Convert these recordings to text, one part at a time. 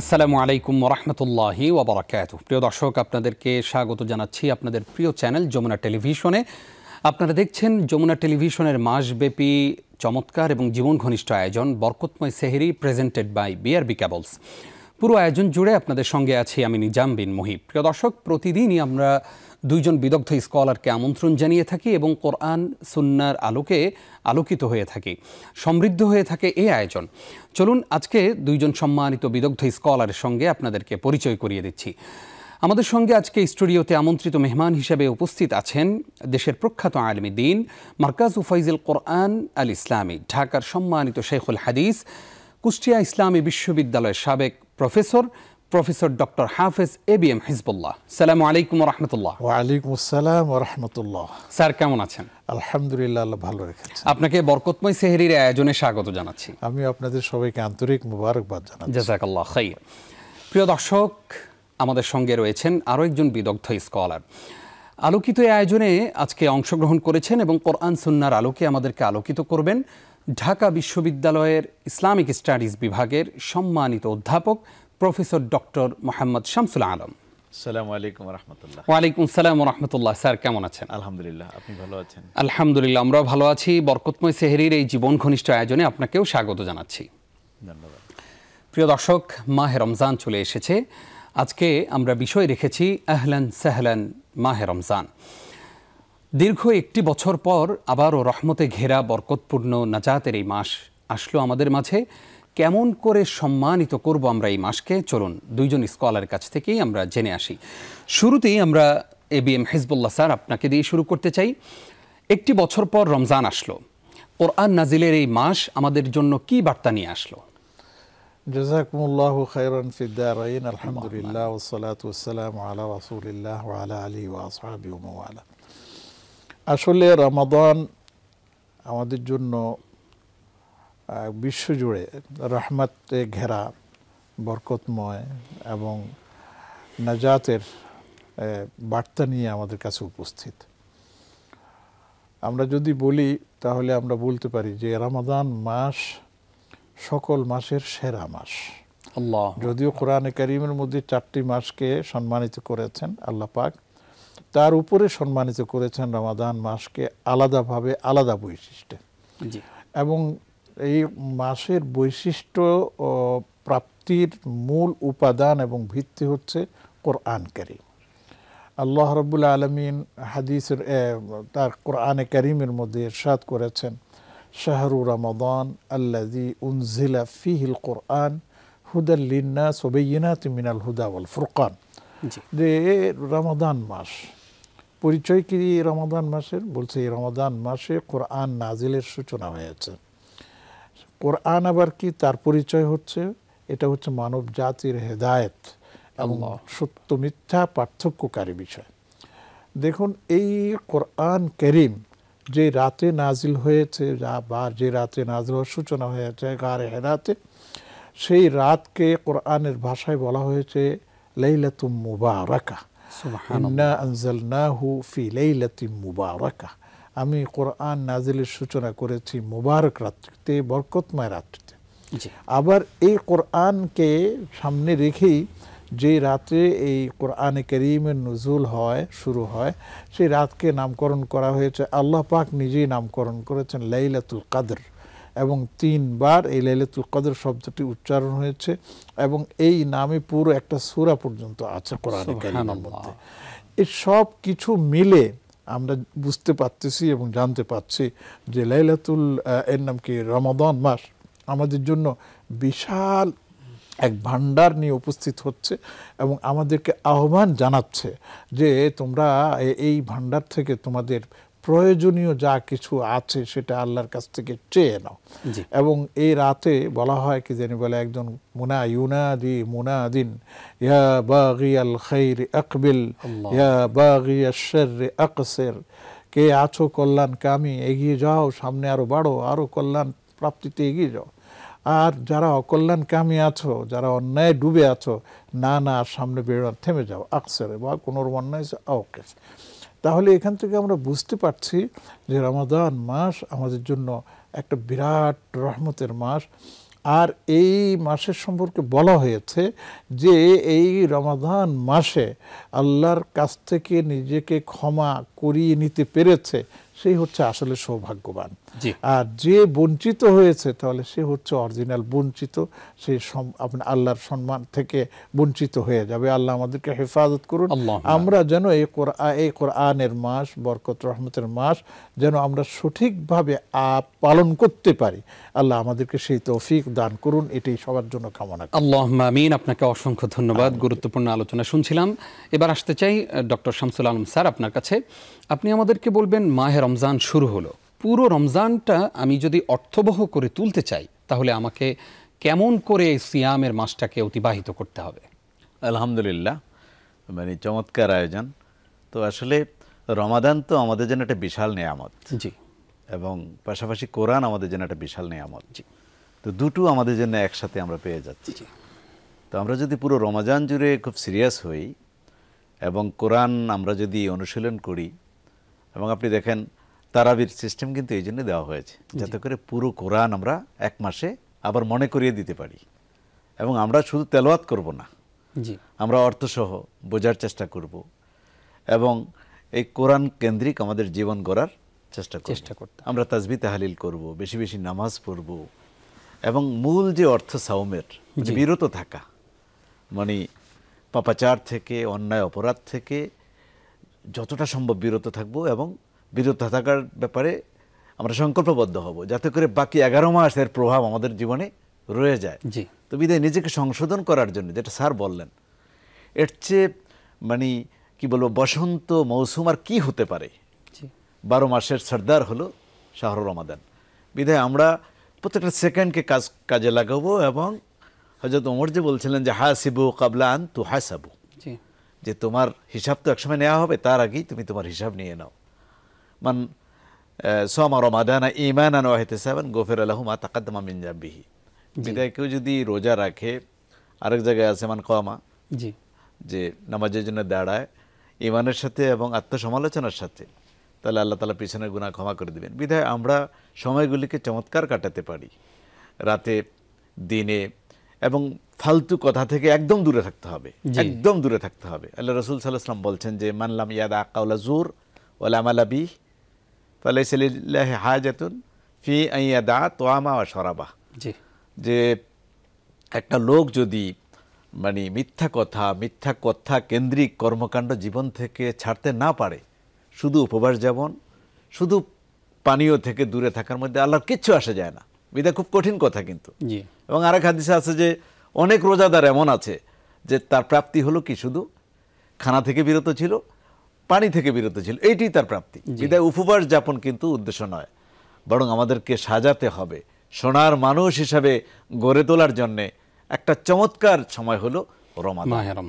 আসসালামু আলাইকুম রহমতুল্লাহি ওবরাকাত প্রিয় দর্শক আপনাদেরকে স্বাগত জানাচ্ছি আপনাদের প্রিয় চ্যানেল যমুনা টেলিভিশনে আপনারা দেখছেন যমুনা টেলিভিশনের মাসব্যাপী চমৎকার এবং জীবন ঘনিষ্ঠ আয়োজন বরকতময় সেহেরি প্রেজেন্টেড বাই বিআরবি ক্যাবলস পুরো আয়োজন জুড়ে আপনাদের সঙ্গে আছি আমি নিজাম বিন মুহিব প্রিয় দর্শক প্রতিদিনই আমরা দুইজন বিদগ্ধ স্কলারকে আমন্ত্রণ জানিয়ে থাকি এবং কোরআন সুন্নার আলোকে আলোকিত হয়ে থাকি সমৃদ্ধ হয়ে থাকে এই আয়োজন চলুন আজকে দুইজন সম্মানিত বিদগ্ধ স্কলারের সঙ্গে আপনাদেরকে পরিচয় করিয়ে দিচ্ছি আমাদের সঙ্গে আজকে স্টুডিওতে আমন্ত্রিত মেহমান হিসেবে উপস্থিত আছেন দেশের প্রখ্যাত আলমী দিন মার্কাজ উফাইজুল কোরআন আল ইসলামী ঢাকার সম্মানিত শেখুল হাদিস কুষ্টিয়া ইসলামী বিশ্ববিদ্যালয়ের সাবেক প্রফেসর প্রফেসর ডক্টর হাফেজ এ বি এম হিজবুল্লাহ সালাম আলাইকুম রহমতুল্লাহ ওয়ালাইকুম আসসালাম রহমতুল্লাহ স্যার কেমন আছেন আলহামদুলিল্লাহ আল্লাহ ভালো রেখেছে আপনাকে বরকতময় সেহেরির আয়োজনে স্বাগত জানাচ্ছি আমি আপনাদের সবাইকে আন্তরিক মুবারকবাদ জানাচ্ছি জাজাকাল্লাহ খাই প্রিয় দর্শক আমাদের সঙ্গে রয়েছেন আরও একজন বিদগ্ধ স্কলার আলোকিত এই আয়োজনে আজকে অংশগ্রহণ করেছেন এবং কোরআন সুন্নার আলোকে আমাদেরকে আলোকিত করবেন ঢাকা বিশ্ববিদ্যালয়ের ইসলামিক স্টাডিজ বিভাগের সম্মানিত অধ্যাপক প্রফেসর ডক্টর মোহাম্মদ শামসুল আলম ওয়ালাইকুম সালাম রহমতুল্লাহ স্যার কেমন আছেন আলহামদুলিল্লাহ আপনি ভালো আছেন আলহামদুলিল্লাহ আমরা ভালো আছি বরকতময় সেহেরির এই জীবন ঘনিষ্ঠ আয়োজনে আপনাকেও স্বাগত জানাচ্ছি ধন্যবাদ প্রিয় দর্শক মাহে রমজান চলে এসেছে আজকে আমরা বিষয় রেখেছি আহলান সাহলান মাহে রমজান দীর্ঘ একটি বছর পর আবারও রহমতে ঘেরা বরকতপূর্ণ নাজাতের এই মাস আসলো আমাদের মাঝে কেমন করে সম্মানিত করব আমরা এই মাসকে চলুন দুইজন স্কলারের কাছ থেকেই আমরা জেনে আসি শুরুতেই আমরা A B M Hizbullah sir আপনাকে দিয়ে শুরু করতে চাই একটি বছর পর রমজান আসলো কোরআন নাজিলের এই মাস আমাদের জন্য কি বার্তা নিয়ে আসলো জাজাকুমুল্লাহ খাইরান ফিদ্দারাইন আলহামদুলিল্লাহ ওসালাত ওসালাম আলা রাসুলিল্লাহ আলা আলী আসলে রমাদান আমাদের জন্য বিশ্বজুড়ে রহমাতে ঘেরা বরকতময় এবং নাজাতের বার্তা নিয়ে আমাদের কাছে উপস্থিত আমরা যদি বলি তাহলে আমরা বলতে পারি যে রামাদান মাস সকল মাসের সেরা মাস আল্লাহ যদিও কোরআনে করিমের মধ্যে চারটি মাসকে সম্মানিত করেছেন আল্লাহ পাক তার উপরে সম্মানিত করেছেন রামাদান মাসকে আলাদাভাবে আলাদা বৈশিষ্ট্যে এবং এই মাসের বৈশিষ্ট্য প্রাপ্তির মূল উপাদান এবং ভিত্তি হচ্ছে কোরআন করিম আল্লাহ রবুল আলমিন হাদিসের তার কোরআনে করিমের মধ্যে এরশাদ করেছেন শাহরু রমাদান আল্লাজি উনজিলা ফিহিল কোরআন হুদাল্লিনা সবেইনা হুদা হুদাওয়াল ফুরকান যে রমাদান মাস পরিচয় কি রমাদান মাসের বলছে এই রমাদান মাসে কোরআন নাজিলের সূচনা হয়েছে কোরআন আবার কি তার পরিচয় হচ্ছে এটা হচ্ছে মানব জাতির হেদায়েত এবং সত্য মিথ্যা পার্থক্যকারী বিষয় দেখুন এই কোরআন করিম যে রাতে নাজিল হয়েছে যা বা যে রাতে নাজিল হওয়ার সূচনা হয়েছে গারে হেরাতে সেই রাতকে কোরআনের ভাষায় বলা হয়েছে লেইলাতুম মুবারাকা আনজালনাহু ফি লাইলাতিম মুবারাকা আমি কোরআন নাজিলের সূচনা করেছি মুবারক রাত্রিতে বরকতময় রাত্রিতে আবার এই কোরআনকে সামনে রেখেই যে রাত্রে এই কোরআনে করিমের নজুল হয় শুরু হয় সেই রাতকে নামকরণ করা হয়েছে আল্লাহ পাক নিজেই নামকরণ করেছেন লাইলাতুল কাদর এবং তিনবার এই লাইলাতুল কাদর শব্দটি উচ্চারণ হয়েছে এবং এই নামে পুরো একটা সুরা পর্যন্ত আছে কোরআন মধ্যে এই সব কিছু মিলে আমরা বুঝতে পারতেছি এবং জানতে পারছি যে লাইলাতুল এর নাম কি রমাদান মাস আমাদের জন্য বিশাল এক ভান্ডার নিয়ে উপস্থিত হচ্ছে এবং আমাদেরকে আহ্বান জানাচ্ছে যে তোমরা এই ভান্ডার থেকে তোমাদের প্রয়োজনীয় যা কিছু আছে সেটা আল্লাহর কাছ থেকে চেয়ে নাও এবং এই রাতে বলা হয় কি জানি বলে একজন মুনা ইউনাদি মুনাদিন ইয়া বাগি আল খৈর আকবিল ইয়া বাগি আশের আকসের কে আছো কল্যাণ কামি এগিয়ে যাও সামনে আরো বাড়ো আরো কল্যাণ প্রাপ্তিতে এগিয়ে যাও আর যারা কামি আছো যারা অন্যায় ডুবে আছো না না সামনে বেড়ে থেমে যাও আকসের বা কোনো অন্যায় আওকেফ তাহলে এখান থেকে আমরা বুঝতে পারছি যে রমাদান মাস আমাদের জন্য একটা বিরাট রহমতের মাস আর এই মাসের সম্পর্কে বলা হয়েছে যে এই রমাদান মাসে আল্লাহর কাছ থেকে নিজেকে ক্ষমা করিয়ে নিতে পেরেছে সেই হচ্ছে আসলে সৌভাগ্যবান আর যে বঞ্চিত হয়েছে তাহলে সে হচ্ছে অরিজিনাল বঞ্চিত সে আপনার আল্লাহর সম্মান থেকে বঞ্চিত হয়ে যাবে আল্লাহ আমাদেরকে হেফাজত করুন আমরা যেন এই এই কোরআনের মাস বরকত রহমতের মাস যেন আমরা সঠিকভাবে পালন করতে পারি আল্লাহ আমাদেরকে সেই তৌফিক দান করুন এটাই সবার জন্য কামনা আল্লাহ আমিন আপনাকে অসংখ্য ধন্যবাদ গুরুত্বপূর্ণ আলোচনা শুনছিলাম এবার আসতে চাই ডক্টর শামসুল আলম স্যার আপনার কাছে আপনি আমাদেরকে বলবেন মাহে রমজান শুরু হলো পুরো রমজানটা আমি যদি অর্থবহ করে তুলতে চাই তাহলে আমাকে কেমন করে সিয়ামের মাসটাকে অতিবাহিত করতে হবে আলহামদুলিল্লাহ মানে চমৎকার আয়োজন তো আসলে রমাদান তো আমাদের জন্য একটা বিশাল নেয়ামত জি এবং পাশাপাশি কোরআন আমাদের জন্য একটা বিশাল নেয়ামত জি তো দুটো আমাদের জন্য একসাথে আমরা পেয়ে যাচ্ছি জি তো আমরা যদি পুরো রমাজান জুড়ে খুব সিরিয়াস হই এবং কোরআন আমরা যদি অনুশীলন করি এবং আপনি দেখেন তারাবির সিস্টেম কিন্তু এই জন্য দেওয়া হয়েছে যাতে করে পুরো কোরআন আমরা এক মাসে আবার মনে করিয়ে দিতে পারি এবং আমরা শুধু তেলোয়াত করব না আমরা অর্থসহ বোঝার চেষ্টা করব এবং এই কোরআন কেন্দ্রিক আমাদের জীবন গড়ার চেষ্টা চেষ্টা করতে আমরা তাজবি তাহালিল করব বেশি বেশি নামাজ পড়ব এবং মূল যে অর্থ সাউমের মানে বিরত থাকা মানে পাপাচার থেকে অন্যায় অপরাধ থেকে যতটা সম্ভব বিরত থাকবো এবং বিরত থাকার ব্যাপারে আমরা সংকল্পবদ্ধ হব যাতে করে বাকি এগারো মাস এর প্রভাব আমাদের জীবনে রয়ে যায় জি তো বিদায় নিজেকে সংশোধন করার জন্য যেটা স্যার বললেন এর চেয়ে মানে কি বলবো বসন্ত মৌসুম আর কি হতে পারে বারো মাসের সর্দার হলো শাহর রমাদান বিধায় আমরা প্রত্যেকটা সেকেন্ডকে কাজ কাজে লাগাবো এবং হজরত ওমর যে বলছিলেন যে হাসিবু কাবলা আন তু হাসাবু যে তোমার হিসাব তো একসময় নেওয়া হবে তার আগেই তুমি তোমার হিসাব নিয়ে নাও মান সমা রমাদানা ইমান আন ওয়াহিতেসাবান গোফের আলহুমা তাকাদ্দামা মিনজাবিহি বিদায় কেউ যদি রোজা রাখে আরেক জায়গায় আছে মান কমা জি যে নামাজের জন্য দাঁড়ায় ইমানের সাথে এবং আত্মসমালোচনার সাথে তাহলে আল্লাহ তালা পিছনের গুণা ক্ষমা করে দেবেন বিধায় আমরা সময়গুলিকে চমৎকার কাটাতে পারি রাতে দিনে এবং ফালতু কথা থেকে একদম দূরে থাকতে হবে একদম দূরে থাকতে হবে আল্লাহ রসুল সাল্লাহ বলছেন যে মানলাম ইয়াদা আকাউলা জোর ওলা আমালাবিহ তাহলে সেলিল্লাহ হাজাতুন ফি আইয়া দা তোয়ামা বা সরাবা যে একটা লোক যদি মানে মিথ্যা কথা মিথ্যা কথা কেন্দ্রিক কর্মকাণ্ড জীবন থেকে ছাড়তে না পারে শুধু উপবাস যেমন শুধু পানীয় থেকে দূরে থাকার মধ্যে আল্লাহর কিচ্ছু আসা যায় না এটা খুব কঠিন কথা কিন্তু জি এবং আরেক হাদিসে আছে যে অনেক রোজাদার এমন আছে যে তার প্রাপ্তি হলো কি শুধু খানা থেকে বিরত ছিল পানি থেকে বিরত ছিল এইটি তার প্রাপ্তি বিদায় উপবাস যাপন কিন্তু উদ্দেশ্য নয় বরং আমাদেরকে সাজাতে হবে সোনার মানুষ হিসাবে গড়ে তোলার জন্যে একটা চমৎকার সময় হলো রমাদান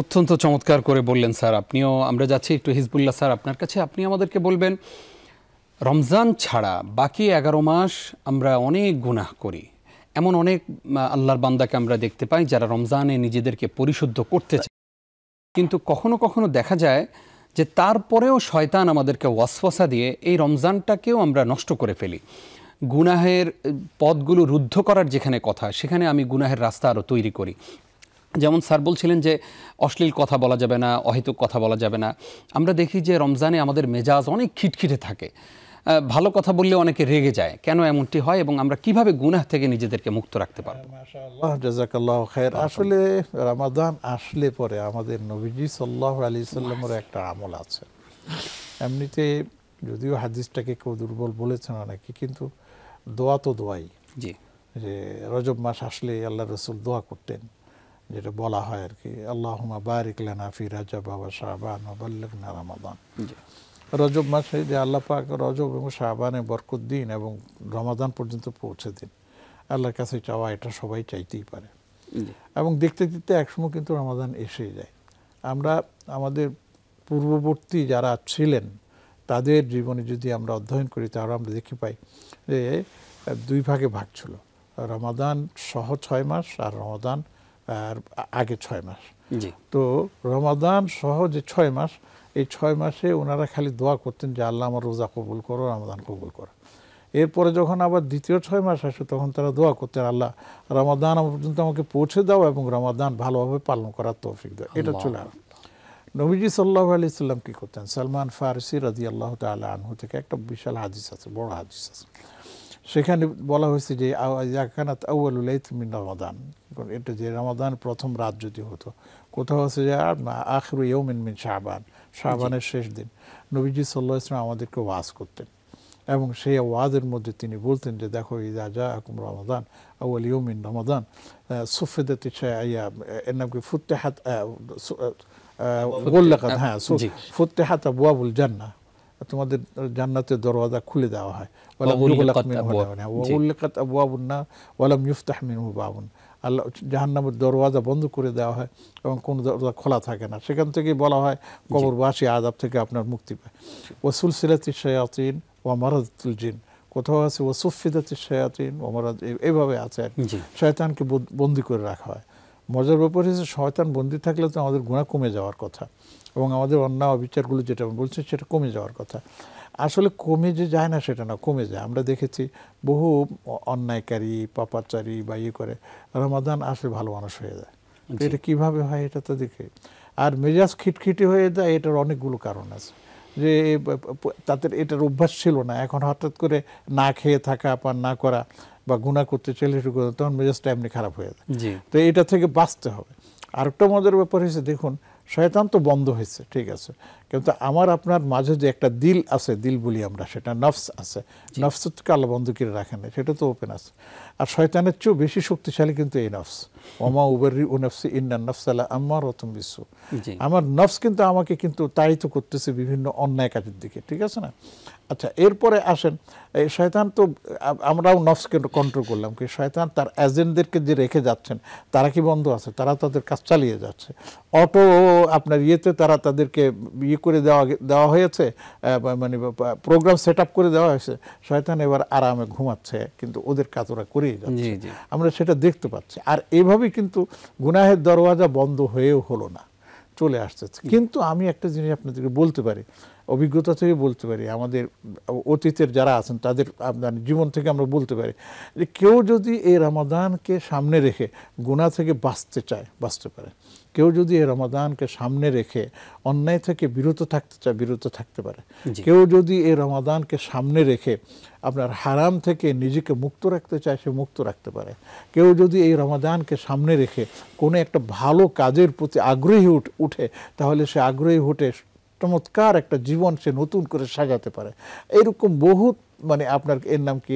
অত্যন্ত চমৎকার করে বললেন স্যার আপনিও আমরা যাচ্ছি একটু হিজবুল্লাহ স্যার আপনার কাছে আপনি আমাদেরকে বলবেন রমজান ছাড়া বাকি এগারো মাস আমরা অনেক গুনাহ করি এমন অনেক আল্লাহর বান্দাকে আমরা দেখতে পাই যারা রমজানে নিজেদেরকে পরিশুদ্ধ করতে চায় কিন্তু কখনো কখনো দেখা যায় যে তারপরেও শয়তান আমাদেরকে ওয়াসফসা দিয়ে এই রমজানটাকেও আমরা নষ্ট করে ফেলি গুনাহের পথগুলো রুদ্ধ করার যেখানে কথা সেখানে আমি গুনাহের রাস্তা আরও তৈরি করি যেমন স্যার বলছিলেন যে অশ্লীল কথা বলা যাবে না অহেতুক কথা বলা যাবে না আমরা দেখি যে রমজানে আমাদের মেজাজ অনেক খিটখিটে থাকে ভালো কথা বললে অনেকে রেগে যায় কেন এমনটি হয় এবং আমরা কিভাবে গুনাহ থেকে নিজেদেরকে মুক্ত রাখতে পারবো জাজাকাল্লাহ খের আসলে রামাদান আসলে পরে আমাদের নবীজি সাল্লাহ আলি সাল্লামের একটা আমল আছে এমনিতে যদিও হাদিসটাকে কেউ দুর্বল বলেছেন অনেকে কিন্তু দোয়া তো দোয়াই জি যে রজব মাস আসলে আল্লাহ রসুল দোয়া করতেন যেটা বলা হয় আর কি আল্লাহ বারিক লানা ফি রাজা বাবা শাহবান বাল্লাহ রামাদান রজব মাসে যে আল্লাহ পাক রজব এবং শাহবানে বরকত দিন এবং রমাদান পর্যন্ত পৌঁছে দিন আল্লাহর কাছে চাওয়া এটা সবাই চাইতেই পারে এবং দেখতে দেখতে একসময় কিন্তু রমাদান এসে যায় আমরা আমাদের পূর্ববর্তী যারা ছিলেন তাদের জীবনে যদি আমরা অধ্যয়ন করি তাহলে আমরা দেখি পাই যে দুই ভাগে ভাগ ছিল রমাদান সহ ছয় মাস আর রমাদান আর আগে ছয় মাস তো রমাদান সহ যে ছয় মাস এই ছয় মাসে ওনারা খালি দোয়া করতেন যে আল্লাহ আমার রোজা কবুল করো রামাদান কবুল করো এরপরে যখন আবার দ্বিতীয় ছয় মাস আসে তখন তারা দোয়া করতেন আল্লাহ রামাদান পর্যন্ত আমাকে পৌঁছে দাও এবং রামাদান ভালোভাবে পালন করার তৌফিক দাও এটা চলে আসবে নবীজি সাল্লাহ আলি সাল্লাম কী করতেন সালমান ফারসি রাজি আল্লাহ তালা আনহু থেকে একটা বিশাল হাদিস আছে বড় হাদিস আছে সেখানে বলা হয়েছে যে আকানাত আউ্লাইত মিন রামাদান এটা যে রামাদান প্রথম রাত যদি হতো কোথাও আছে যে আখরু ইউমিন মিন শাহবান শাবানের শেষ দিন নবীজি সাল্লাহ ইসলাম আমাদেরকে ওয়াজ করতেন এবং সেই ওয়াজের মধ্যে তিনি বলতেন যে দেখো ইজা যা আকুম রমাদান আউল ইউমিন রমাদান সুফেদাত ইয়া এর নাম কি ফুত্তেহাত গোল্লাকাত হ্যাঁ ফুত্তেহাত আবওয়াবুল জান্নাহ তোমাদের জান্নাতের দরওয়াজা খুলে দেওয়া হয় ওয়ালাম ইউগলাকাত মিনহু ওয়ালাম ইউফতাহ মিনহু বাবুন আল্লাহ জাহান্নামের দরওয়াজা বন্ধ করে দেওয়া হয় এবং কোনো দরজা খোলা থাকে না সেখান থেকে বলা হয় কবরবাসী আদাব থেকে আপনার মুক্তি পায় ওসুল সিলাতি শয়াতিন ও মারাদুল জিন কোথাও আছে ও ওসুফিদাতি শয়াতিন ও মারাদ এইভাবে আছে আর শয়তানকে বন্দি করে রাখা হয় মজার ব্যাপার হচ্ছে শয়তান বন্দি থাকলে তো আমাদের গুণা কমে যাওয়ার কথা এবং আমাদের অন্যায় অবিচারগুলো যেটা বলছে সেটা কমে যাওয়ার কথা আসলে কমে যে যায় না সেটা না কমে যায় আমরা দেখেছি বহু অন্যায়কারী পাপাচারী বা ইয়ে করে রমাদান আসলে ভালো মানুষ হয়ে যায় এটা কিভাবে হয় এটা তো দেখে আর মেজাজ খিটখিটে হয়ে যায় এটার অনেকগুলো কারণ আছে যে তাদের এটার অভ্যাস ছিল না এখন হঠাৎ করে না খেয়ে থাকা বা না করা বা গুণা করতে চলে শুরু করে তখন মেজাজটা এমনি খারাপ হয়ে যায় তো এটা থেকে বাঁচতে হবে আরেকটা মজার ব্যাপার হয়েছে দেখুন শয়তান তো বন্ধ হয়েছে ঠিক আছে কিন্তু আমার আপনার মাঝে যে একটা দিল আছে দিল বলি আমরা সেটা নফস আছে নফস তো কালো বন্ধ করে রাখে না সেটা তো ওপেন আছে আর শয়তানের চেয়েও বেশি শক্তিশালী কিন্তু এই নফস ওমা উবের ও নফসি ইন্নার নফস আলা আমার রতম বিশ্ব আমার নফস কিন্তু আমাকে কিন্তু তাড়িত করতেছে বিভিন্ন অন্যায় কাজের দিকে ঠিক আছে না আচ্ছা এরপরে আসেন এই শয়তান তো আমরাও নফসকে কন্ট্রোল করলাম কি শয়তান তার এজেন্টদেরকে যে রেখে যাচ্ছেন তারা কি বন্ধ আছে তারা তাদের কাজ চালিয়ে যাচ্ছে অটো আপনার ইয়েতে তারা তাদেরকে ইয়ে করে দেওয়া দেওয়া হয়েছে মানে প্রোগ্রাম সেট করে দেওয়া হয়েছে শয়তান এবার আরামে ঘুমাচ্ছে কিন্তু ওদের কাজ ওরা করেই যাচ্ছে আমরা সেটা দেখতে পাচ্ছি আর এভাবেই কিন্তু গুনাহের দরওয়াজা বন্ধ হয়েও হলো না চলে আসতেছে কিন্তু আমি একটা জিনিস আপনাদেরকে বলতে পারি অভিজ্ঞতা থেকে বলতে পারি আমাদের অতীতের যারা আছেন তাদের আপনার জীবন থেকে আমরা বলতে পারি যে কেউ যদি এই রমাদানকে সামনে রেখে গুণা থেকে বাঁচতে চায় বাঁচতে পারে কেউ যদি এই রমাদানকে সামনে রেখে অন্যায় থেকে বিরত থাকতে চায় বিরত থাকতে পারে কেউ যদি এই রমাদানকে সামনে রেখে আপনার হারাম থেকে নিজেকে মুক্ত রাখতে চায় সে মুক্ত রাখতে পারে কেউ যদি এই রমাদানকে সামনে রেখে কোনো একটা ভালো কাজের প্রতি আগ্রহী উঠে তাহলে সে আগ্রহী উঠে চমৎকার একটা জীবন সে নতুন করে সাজাতে পারে এরকম বহুত মানে আপনার এর নাম কি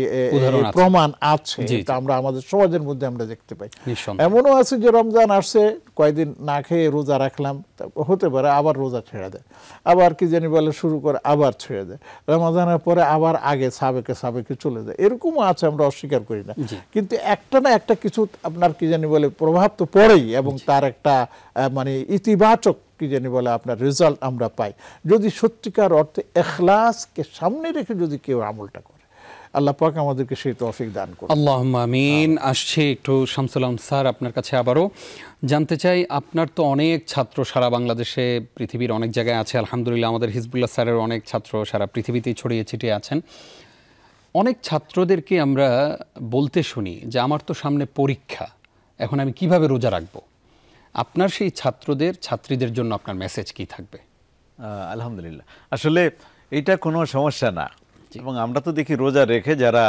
প্রমাণ আছে তা আমরা আমাদের সমাজের মধ্যে আমরা দেখতে পাই এমনও আছে যে রমজান আসছে কয়েকদিন না খেয়ে রোজা রাখলাম হতে পারে আবার রোজা ছেড়ে দেয় আবার কি জানি বলে শুরু করে আবার ছেড়ে দেয় রমজানের পরে আবার আগে সাবেকে সাবেকে চলে যায় এরকমও আছে আমরা অস্বীকার করি না কিন্তু একটা না একটা কিছু আপনার কি জানি বলে প্রভাব তো পড়েই এবং তার একটা মানে ইতিবাচক কি জানি বলে আপনার রেজাল্ট আমরা পাই যদি সত্যিকার অর্থে এখলাসকে সামনে রেখে যদি কেউ আমলটা করে আল্লাহ পাক আমাদেরকে সেই তৌফিক দান করুন আল্লাহ আমিন আসছে একটু শামসুলাম স্যার আপনার কাছে আবারও জানতে চাই আপনার তো অনেক ছাত্র সারা বাংলাদেশে পৃথিবীর অনেক জায়গায় আছে আলহামদুলিল্লাহ আমাদের হিজবুল্লাহ স্যারের অনেক ছাত্র সারা পৃথিবীতেই ছড়িয়ে ছিটিয়ে আছেন অনেক ছাত্রদেরকে আমরা বলতে শুনি যে আমার তো সামনে পরীক্ষা এখন আমি কিভাবে রোজা রাখবো আপনার সেই ছাত্রদের ছাত্রীদের জন্য আপনার মেসেজ কি থাকবে আলহামদুলিল্লাহ আসলে এটা কোনো সমস্যা না এবং আমরা তো দেখি রোজা রেখে যারা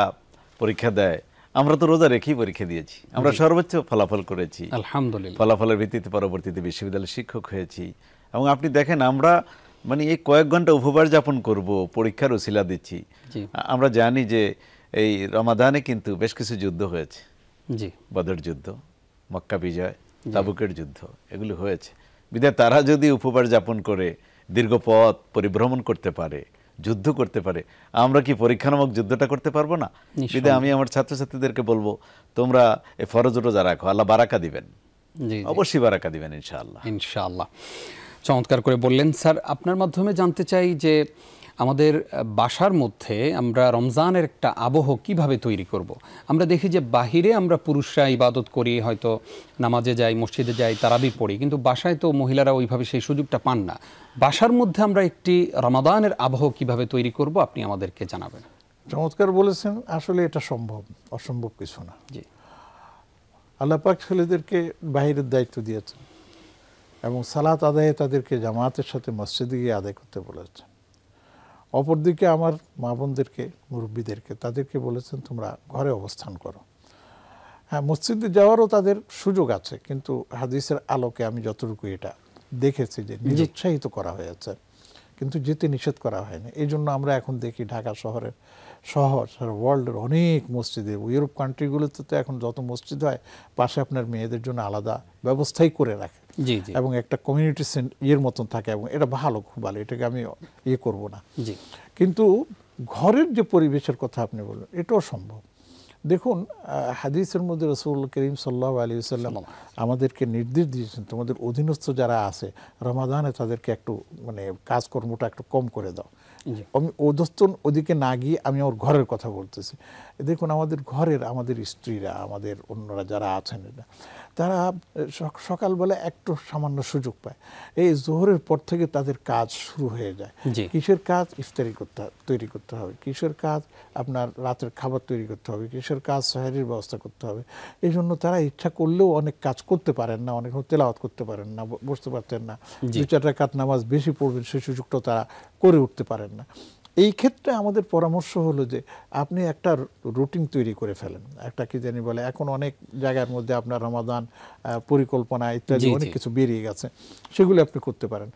পরীক্ষা দেয় আমরা তো রোজা রেখেই পরীক্ষা দিয়েছি আমরা সর্বোচ্চ ফলাফল করেছি আলহামদুলিল্লাহ ফলাফলের ভিত্তিতে পরবর্তীতে বিশ্ববিদ্যালয়ের শিক্ষক হয়েছি এবং আপনি দেখেন আমরা মানে এই কয়েক ঘন্টা উপবার যাপন করব পরীক্ষার ওসিলা দিচ্ছি আমরা জানি যে এই রমাদানে কিন্তু বেশ কিছু যুদ্ধ হয়েছে জি বদর যুদ্ধ মক্কা বিজয় তাবুকের যুদ্ধ এগুলো হয়েছে বিদ্যা তারা যদি উপবার যাপন করে দীর্ঘ পথ পরিভ্রমণ করতে পারে যুদ্ধ করতে পারে আমরা কি পরীক্ষা যুদ্ধটা করতে পারবো না বিদায় আমি আমার ছাত্রছাত্রীদেরকে বলবো তোমরা এ ফরজ রোজা রাখো আল্লাহ বারাকা দিবেন অবশ্যই বারাকা দিবেন ইনশাআল্লাহ ইনশাআল্লাহ চমৎকার করে বললেন স্যার আপনার মাধ্যমে জানতে চাই যে আমাদের বাসার মধ্যে আমরা রমজানের একটা আবহ কিভাবে তৈরি করব। আমরা দেখি যে বাহিরে আমরা পুরুষরা ইবাদত করি হয়তো নামাজে যাই মসজিদে যাই তারাবি পড়ি কিন্তু বাসায় তো মহিলারা ওইভাবে সেই সুযোগটা পান না বাসার মধ্যে আমরা একটি রমাদানের আবহ কিভাবে তৈরি করব আপনি আমাদেরকে জানাবেন চমৎকার বলেছেন আসলে এটা সম্ভব অসম্ভব কিছু না জি আল্লাপাক ছেলেদেরকে বাহিরের দায়িত্ব দিয়েছেন এবং সালাত আদায়ে তাদেরকে জামাতের সাথে মসজিদে গিয়ে আদায় করতে বলেছেন অপরদিকে আমার মা বোনদেরকে মুরব্বীদেরকে তাদেরকে বলেছেন তোমরা ঘরে অবস্থান করো হ্যাঁ মসজিদে যাওয়ারও তাদের সুযোগ আছে কিন্তু হাদিসের আলোকে আমি যতটুকু এটা দেখেছি যে নিরুৎসাহিত করা হয়েছে কিন্তু যেতে নিষেধ করা হয়নি এই জন্য আমরা এখন দেখি ঢাকা শহরের শহর সারা ওয়ার্ল্ডের অনেক মসজিদে ইউরোপ কান্ট্রিগুলোতে তো এখন যত মসজিদ হয় পাশে আপনার মেয়েদের জন্য আলাদা ব্যবস্থাই করে রাখে জি এবং একটা কমিউনিটি ইয়ের মতন থাকে এবং এটা ভালো খুব ভালো এটাকে আমি ইয়ে করব না জি কিন্তু ঘরের যে পরিবেশের কথা আপনি বললেন এটাও সম্ভব দেখুন হাদিসের মধ্যে রসুল করিম সাল্লাহ আলী সাল্লাম আমাদেরকে নির্দেশ দিয়েছেন তোমাদের অধীনস্থ যারা আছে রমাদানে তাদেরকে একটু মানে কাজকর্মটা একটু কম করে দাও আমি অধস্তন ওদিকে না গিয়ে আমি আমার ঘরের কথা বলতেছি দেখুন আমাদের ঘরের আমাদের স্ত্রীরা আমাদের অন্যরা যারা আছেন তারা সকালবেলা একটু সামান্য সুযোগ পায় এই জোহরের পর থেকে তাদের কাজ শুরু হয়ে যায় কিসের কাজ ইফতারি করতে তৈরি করতে হবে কিসের কাজ আপনার রাতের খাবার তৈরি করতে হবে কিসের কাজ সহারির ব্যবস্থা করতে হবে এই জন্য তারা ইচ্ছা করলেও অনেক কাজ করতে পারেন না অনেক তেলাওয়াত করতে পারেন না বসতে পারতেন না দু চারটা কাত নামাজ বেশি পড়বেন সেই সুযোগটাও তারা করে উঠতে পারেন না এই ক্ষেত্রে আমাদের পরামর্শ হলো যে আপনি একটা রুটিন তৈরি করে ফেলেন একটা কি জানি বলে এখন অনেক জায়গার মধ্যে আপনার রমাদান পরিকল্পনা ইত্যাদি অনেক কিছু বেরিয়ে গেছে সেগুলো আপনি করতে পারেন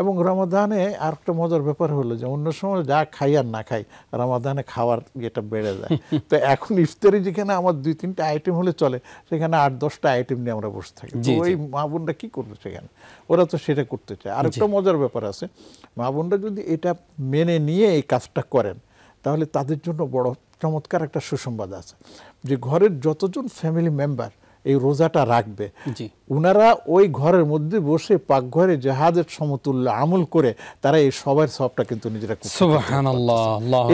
এবং রমাদানে আর একটা মজার ব্যাপার হলো যে অন্য সময় যা খাই আর না খাই রমাদানে খাওয়ার এটা বেড়ে যায় তো এখন ইফতারি যেখানে আমার দুই তিনটা আইটেম হলে চলে সেখানে আট দশটা আইটেম নিয়ে আমরা বসে থাকি ওই মা বোনরা কী করবে সেখানে ওরা তো সেটা করতে চায় আরেকটা মজার ব্যাপার আছে মা বোনরা যদি এটা মেনে নিয়ে এই কাজটা করেন তাহলে তাদের জন্য বড় চমৎকার একটা সুসংবাদ আছে যে ঘরের যতজন ফ্যামিলি মেম্বার এই রোজাটা রাখবে উনারা ওই ঘরের মধ্যে বসে পাক ঘরে জাহাজের সমতুল্য আমল করে তারা এই সবার সবটা কিন্তু নিজেরা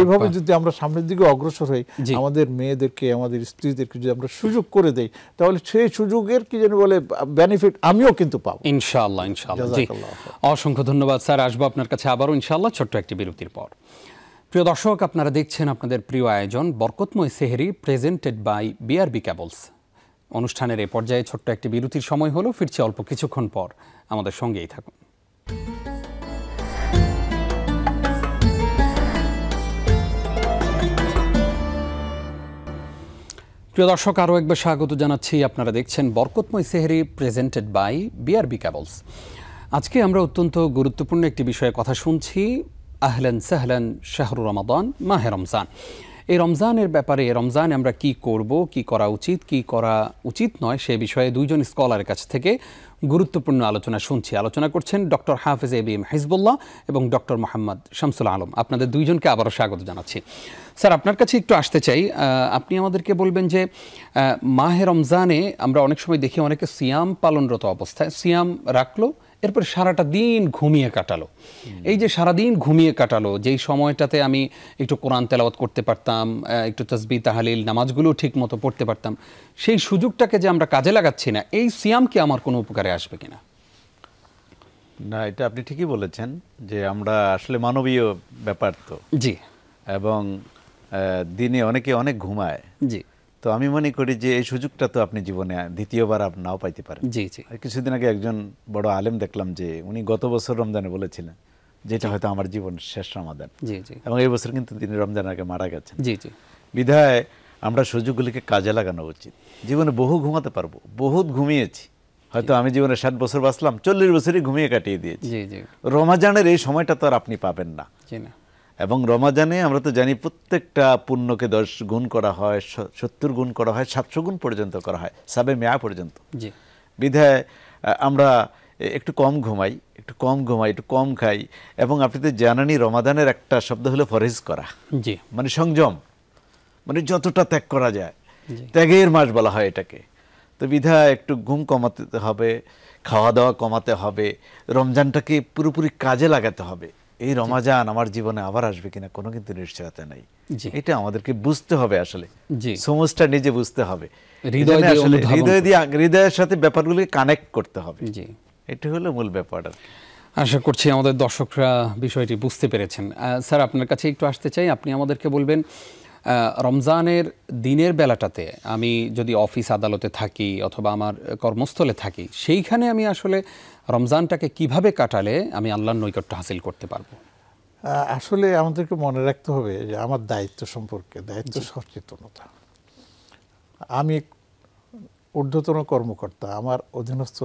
এইভাবে যদি আমরা সামনের দিকে অগ্রসর হই আমাদের মেয়েদেরকে আমাদের স্ত্রীদেরকে যদি আমরা সুযোগ করে দেই তাহলে সেই সুযোগের কি যেন বলে বেনিফিট আমিও কিন্তু পাবো ইনশাল্লাহ ইনশাল্লাহ অসংখ্য ধন্যবাদ স্যার আসবো আপনার কাছে আবারও ইনশাল্লাহ ছোট্ট একটি বিরতির পর প্রিয় দর্শক আপনারা দেখছেন আপনাদের প্রিয় আয়োজন বরকতময় সেহেরি প্রেজেন্টেড বাই বিআরবি ক্যাবলস অনুষ্ঠানের এ পর্যায়ে ছোট্ট একটি বিরতির সময় হলো ফিরছে অল্প কিছুক্ষণ পর আমাদের সঙ্গেই থাকুন প্রিয় দর্শক আরও একবার স্বাগত জানাচ্ছি আপনারা দেখছেন বরকতময় সেহেরি প্রেজেন্টেড বাই বিআরবি ক্যাবলস আজকে আমরা অত্যন্ত গুরুত্বপূর্ণ একটি বিষয়ে কথা শুনছি আহলেন সাহলেন শাহরু রমাদান মাহে রমজান এই রমজানের ব্যাপারে রমজানে আমরা কি করব কি করা উচিত কি করা উচিত নয় সে বিষয়ে দুইজন স্কলারের কাছ থেকে গুরুত্বপূর্ণ আলোচনা শুনছি আলোচনা করছেন doctor Hafiz A B M Hizbullah এবং ডক্টর মোহাম্মদ শামসুল আলম আপনাদের দুইজনকে আবারও স্বাগত জানাচ্ছি স্যার আপনার কাছে একটু আসতে চাই আপনি আমাদেরকে বলবেন যে মাহে রমজানে আমরা অনেক সময় দেখি অনেকে সিয়াম পালনরত অবস্থায় সিয়াম রাখলো এরপরে সারাটা দিন ঘুমিয়ে কাটালো এই যে সারাদিন ঘুমিয়ে কাটালো যেই সময়টাতে আমি একটু কোরআন তেলাওয়াত করতে পারতাম একটু তসবি তাহালিল নামাজগুলো ঠিক মতো পড়তে পারতাম সেই সুযোগটাকে যে আমরা কাজে লাগাচ্ছি না এই সিয়ামকে আমার কোনো উপকারে আসবে কিনা না এটা আপনি ঠিকই বলেছেন যে আমরা আসলে মানবীয় ব্যাপার তো জি এবং দিনে অনেকে অনেক ঘুমায় জি তো আমি মনে করি যে এই সুযোগটা তো আপনি জীবনে দ্বিতীয়বার আপনি নাও পাইতে পারেন জি জি কিছুদিন আগে একজন বড় আলেম দেখলাম যে উনি গত বছর রমজানে বলেছিলেন যেটা হয়তো আমার জীবন শেষ রমাদান জি জি এবং এই বছর কিন্তু তিনি রমজান আগে মারা গেছেন জি জি বিধায় আমরা সুযোগগুলিকে কাজে লাগানো উচিত জীবনে বহু ঘুমাতে পারবো বহুত ঘুমিয়েছি হয়তো আমি জীবনে ষাট বছর বাঁচলাম চল্লিশ বছরই ঘুমিয়ে কাটিয়ে দিয়েছি রমাজানের এই সময়টা তো আর আপনি পাবেন না এবং রমাজানে আমরা তো জানি প্রত্যেকটা পুণ্যকে দশ গুণ করা হয় সত্তর গুণ করা হয় সাতশো গুণ পর্যন্ত করা হয় সাবে মেয়া পর্যন্ত বিধায় আমরা একটু কম ঘুমাই একটু কম ঘুমাই একটু কম খাই এবং আপনি তো জানানি রমাদানের একটা শব্দ হলো ফরেজ করা জি মানে সংযম মানে যতটা ত্যাগ করা যায় ত্যাগের মাস বলা হয় এটাকে তো বিধা একটু ঘুম কমাতে হবে খাওয়া দাওয়া কমাতে হবে রমজানটাকে পুরোপুরি কাজে লাগাতে হবে এই রমাজান আমার জীবনে আবার আসবে কিনা কোনো কিন্তু নিশ্চয়তা নাই এটা আমাদেরকে বুঝতে হবে আসলে সমস্যা নিজে বুঝতে হবে হৃদয় দিয়ে হৃদয়ের সাথে ব্যাপারগুলোকে কানেক্ট করতে হবে এটা হলো মূল ব্যাপার আশা করছি আমাদের দর্শকরা বিষয়টি বুঝতে পেরেছেন স্যার আপনার কাছে একটু আসতে চাই আপনি আমাদেরকে বলবেন রমজানের দিনের বেলাটাতে আমি যদি অফিস আদালতে থাকি অথবা আমার কর্মস্থলে থাকি সেইখানে আমি আসলে রমজানটাকে কিভাবে কাটালে আমি আল্লাহর নৈকট্য হাসিল করতে পারবো আসলে আমাদেরকে মনে রাখতে হবে যে আমার দায়িত্ব সম্পর্কে দায়িত্ব সচেতনতা আমি ঊর্ধ্বতন কর্মকর্তা আমার অধীনস্থ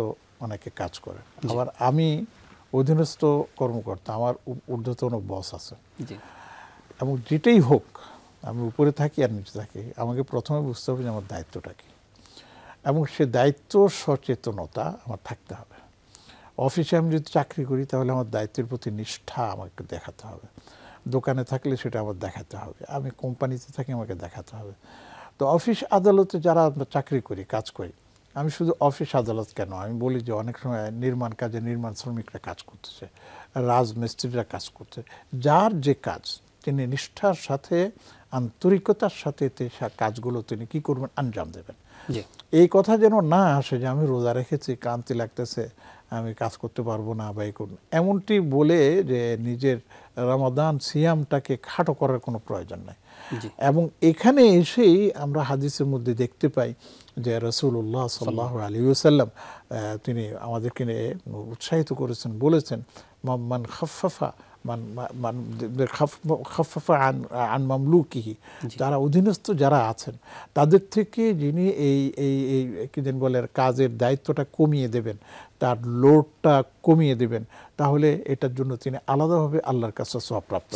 অনেকে কাজ করে আবার আমি অধীনস্থ কর্মকর্তা আমার ঊর্ধ্বতন বস আছে এবং যেটাই হোক আমি উপরে থাকি আর নিচে থাকি আমাকে প্রথমে বুঝতে হবে যে আমার দায়িত্বটা কী এবং সে দায়িত্ব সচেতনতা আমার থাকতে হবে অফিসে আমি যদি চাকরি করি তাহলে আমার দায়িত্বের প্রতি নিষ্ঠা আমাকে দেখাতে হবে দোকানে থাকলে সেটা আমার দেখাতে হবে আমি কোম্পানিতে থাকি আমাকে দেখাতে হবে তো অফিস আদালতে যারা চাকরি করি কাজ করি আমি শুধু অফিস আদালত কেন আমি বলি যে অনেক সময় নির্মাণ কাজে নির্মাণ শ্রমিকরা কাজ করতেছে রাজমিস্ত্রিরা কাজ করছে যার যে কাজ তিনি নিষ্ঠার সাথে আন্তরিকতার সাথে কাজগুলো তিনি কি করবেন আঞ্জাম দেবেন এই কথা যেন না আসে যে আমি রোজা রেখেছি ক্লান্তি লাগতেছে আমি কাজ করতে পারবো না বা এই করুন এমনটি বলে যে নিজের রমাদান সিয়ামটাকে খাটো করার কোনো প্রয়োজন নাই এবং এখানে এসেই আমরা হাদিসের মধ্যে দেখতে পাই যে রসুল্লাহ সাল্লাহ আলী সাল্লাম তিনি আমাদেরকে উৎসাহিত করেছেন বলেছেন মান খাফাফা আন কি যারা অধীনস্থ যারা আছেন তাদের থেকে যিনি এই এই এই বলে কাজের দায়িত্বটা কমিয়ে দেবেন তার লোডটা কমিয়ে দেবেন তাহলে এটার জন্য তিনি আলাদাভাবে আল্লাহর কাছে সবপ্রাপ্ত